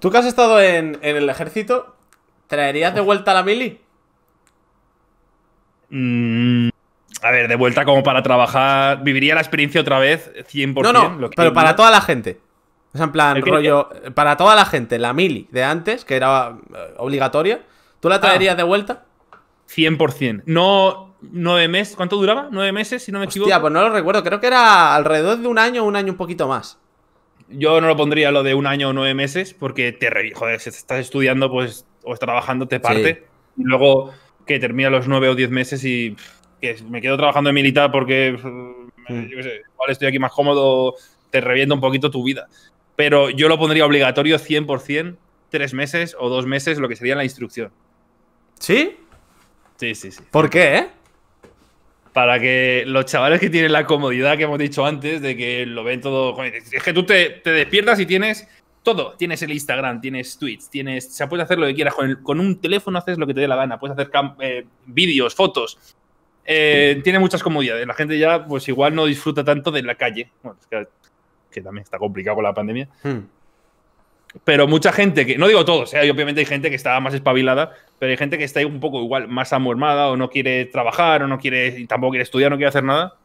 Tú que has estado en, el ejército, ¿traerías de vuelta la mili? Mm, a ver, de vuelta como para trabajar. Viviría la experiencia otra vez, 100%. No, no, pero para toda la gente. O sea, en plan, rollo. Para toda la gente, la mili de antes, que era eh, obligatoria, ¿tú la ah. traerías de vuelta? 100%. No. ¿Nueve meses? ¿Cuánto duraba? ¿Nueve meses, si no me equivoco? Hostia, pues no lo recuerdo. Creo que era alrededor de un año, un año un poquito más yo no lo pondría lo de un año o nueve meses, porque te joder, si estás estudiando pues, o estás trabajando, te parte. Y luego que termina los nueve o diez meses y que me quedo trabajando en militar porque, mm. yo sé, igual estoy aquí más cómodo, te revienta un poquito tu vida. Pero yo lo pondría obligatorio 100%, tres meses o dos meses, lo que sería la instrucción. ¿Sí? Sí, sí, sí. ¿Por qué? Eh? para que los chavales que tienen la comodidad que hemos dicho antes, de que lo ven todo. Es que tú te, despiertas y tienes todo. Tienes el Instagram, tienes tweets, tienes. se sea, puedes hacer lo que quieras. Con, un teléfono haces lo que te dé la gana. Puedes hacer eh, vídeos, fotos. Eh, tiene muchas comodidades. La gente ya, pues igual no disfruta tanto de la calle. que, también está complicado con la pandemia. Hmm pero mucha gente que, no digo todos, ¿eh? obviamente hay gente que está más espabilada, pero hay gente que está un poco igual más amormada o no quiere trabajar o no quiere, tampoco quiere estudiar, no quiere hacer nada.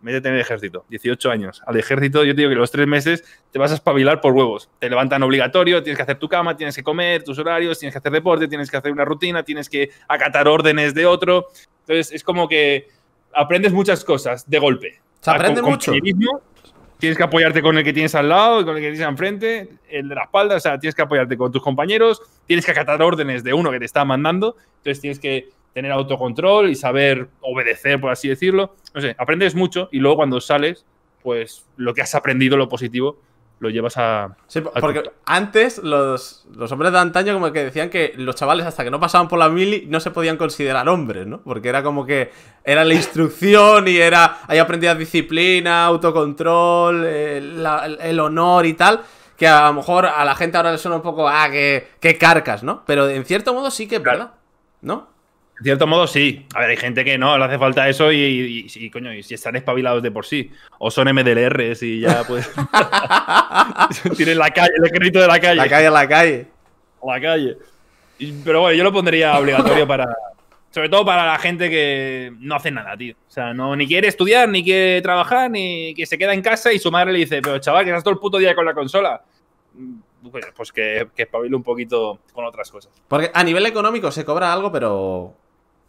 Métete en el ejército, 18 años. Al ejército, yo te digo que los tres meses te vas a espabilar por huevos. Te levantan obligatorio, tienes que hacer tu cama, tienes que comer, tus horarios, tienes que hacer deporte, tienes que hacer una rutina, tienes que acatar órdenes de otro. Entonces, es como que aprendes muchas cosas de golpe. Se aprende mucho. Tienes que apoyarte con el que tienes al lado con el que tienes enfrente, el de la espalda, o sea, tienes que apoyarte con tus compañeros, tienes que acatar órdenes de uno que te está mandando, entonces tienes que tener autocontrol y saber obedecer, por así decirlo. No sé, aprendes mucho y luego cuando sales, pues lo que has aprendido, lo positivo, lo llevas a. Sí, porque antes los, los, hombres de antaño como que decían que los chavales hasta que no pasaban por la mili no se podían considerar hombres, ¿no? Porque era como que era la instrucción y era. Ahí aprendías disciplina, autocontrol, eh, el, honor y tal. Que a lo mejor a la gente ahora le suena un poco, ah, que, carcas, ¿no? Pero en cierto modo sí que es verdad, ¿no? En cierto modo, sí. A ver, hay gente que no, le hace falta eso y, coño, y si están espabilados de por sí. O son MDLRs y ya pues. Tienen la calle, el crédito de la calle. La calle, la calle. La calle. pero bueno, yo lo pondría obligatorio para. Sobre todo para la gente que no hace nada, tío. O sea, no, ni quiere estudiar, ni quiere trabajar, ni que se queda en casa y su madre le dice, pero chaval, que estás todo el puto día con la consola. Mm, pues, pues, que, que espabile un poquito con otras cosas. Porque a nivel económico se cobra algo, pero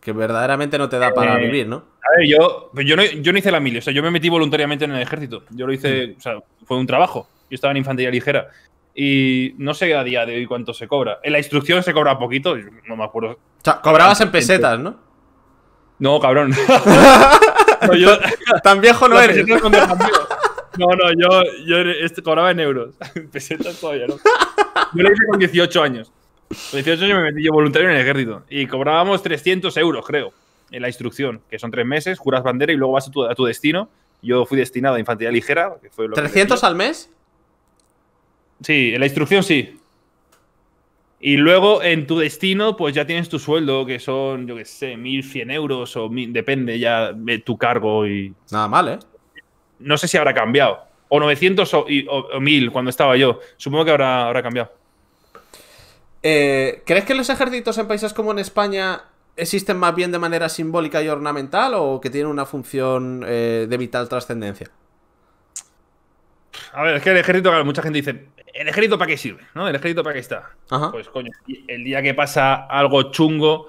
que verdaderamente no te da para eh, vivir, ¿no? A ver, yo, pues yo, no, yo no hice la mil. o sea, yo me metí voluntariamente en el ejército. Yo lo hice, mm. o sea, fue un trabajo. Yo estaba en infantería ligera. Y no sé a día de hoy cuánto se cobra. En la instrucción se cobra poquito, no me acuerdo. O sea, cobrabas en pesetas, ¿no? No, cabrón. Tan viejo no eres. No, no, yo, yo cobraba en euros. pesetas todavía, ¿no? Yo lo hice con 18 años. 18 años me metí yo voluntario en el ejército y cobrábamos 300 euros, creo, en la instrucción, que son tres meses, juras bandera y luego vas a tu, destino. Yo fui destinado a infantería ligera. ¿300 al mes? Sí, en la instrucción sí. Y luego en tu destino, pues ya tienes tu sueldo, que son, yo qué sé, 1.100 euros o depende ya de tu cargo y... Nada mal, ¿eh? No sé si habrá cambiado. O 900 o, 1.000 cuando estaba yo. Supongo que habrá, habrá cambiado. Eh, ¿Crees que los ejércitos en países como en España existen más bien de manera simbólica y ornamental o que tienen una función eh, de vital trascendencia? A ver, es que el ejército, claro, mucha gente dice, ¿el ejército para qué sirve? ¿No? ¿El ejército para qué está? Pues coño, el día que pasa algo chungo,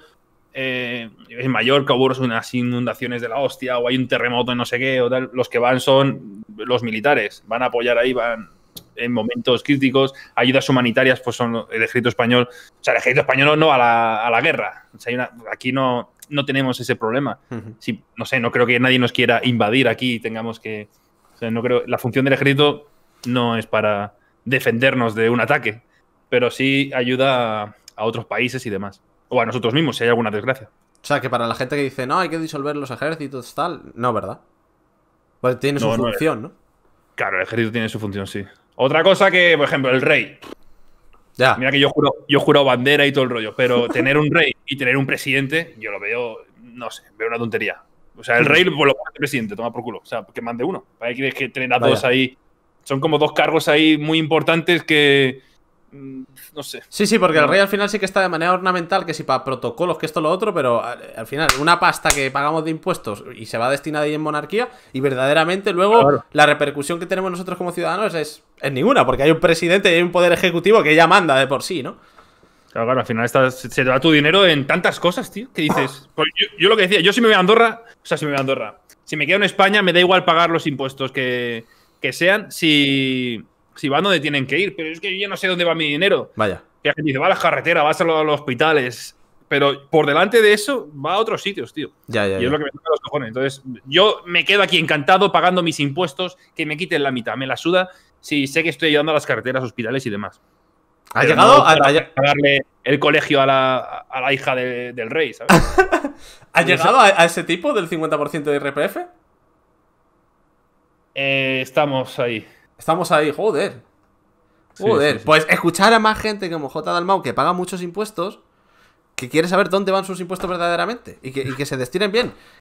eh, en Mallorca hubo unas inundaciones de la hostia o hay un terremoto y no sé qué o los que van son los militares, van a apoyar ahí, van, en momentos críticos, ayudas humanitarias, pues son el ejército español, o sea, el ejército español no a la, guerra, aquí no, no tenemos ese problema. no sé, no creo que nadie nos quiera invadir aquí y tengamos que... no creo, la función del ejército no es para defendernos de un ataque, pero sí ayuda a, otros países y demás. O a nosotros mismos, si hay alguna desgracia. O sea, que para la gente que dice, no, hay que disolver los ejércitos, tal, no, ¿verdad? Pues tiene su función, ¿no? Claro, el ejército tiene su función, sí. Otra cosa que, por ejemplo, el rey. Ya. Mira que yo juro, yo juro bandera y todo el rollo, pero tener un rey y tener un presidente, yo lo veo, no sé, veo una tontería. O sea, el rey pues, lo pone presidente, toma por culo. O sea, que mande uno. ¿Para qué quieres que tener a dos ahí? Son como dos cargos ahí muy importantes que, Mm, no sé. Sí, sí, porque el rey al final sí que está de manera ornamental, que si sí, para protocolos, que esto lo otro, pero al final una pasta que pagamos de impuestos y se va destinada ahí en monarquía y verdaderamente luego la repercusión que tenemos nosotros como ciudadanos es, es ninguna, porque hay un presidente y hay un poder ejecutivo que ya manda de por sí, ¿no? Claro, claro, al final se te tu dinero en tantas cosas, tío, que dices. Pues yo, lo que decía, yo si me voy a Andorra, o sea, si me voy a Andorra, si me quedo en España, me da igual pagar los impuestos que, que sean, si si van donde tienen que ir, pero es que yo no sé dónde va mi dinero. Vaya. Que dice, va a las carreteras, vas a los, hospitales. Pero por delante de eso, va a otros sitios, tío. Ya, es lo que me los cojones. Entonces, yo me quedo aquí encantado pagando mis impuestos, que me quiten la mitad. Me la suda si sé que estoy ayudando a las carreteras, hospitales y demás. Ha llegado a, darle el colegio a la, hija del rey, ¿sabes? ¿Ha llegado a, ese tipo del 50% de IRPF? Eh, estamos ahí. Estamos ahí, joder. Joder. Pues escuchar a más gente como J. Dalmau que paga muchos impuestos, que quiere saber dónde van sus impuestos verdaderamente y que, y que se destinen bien.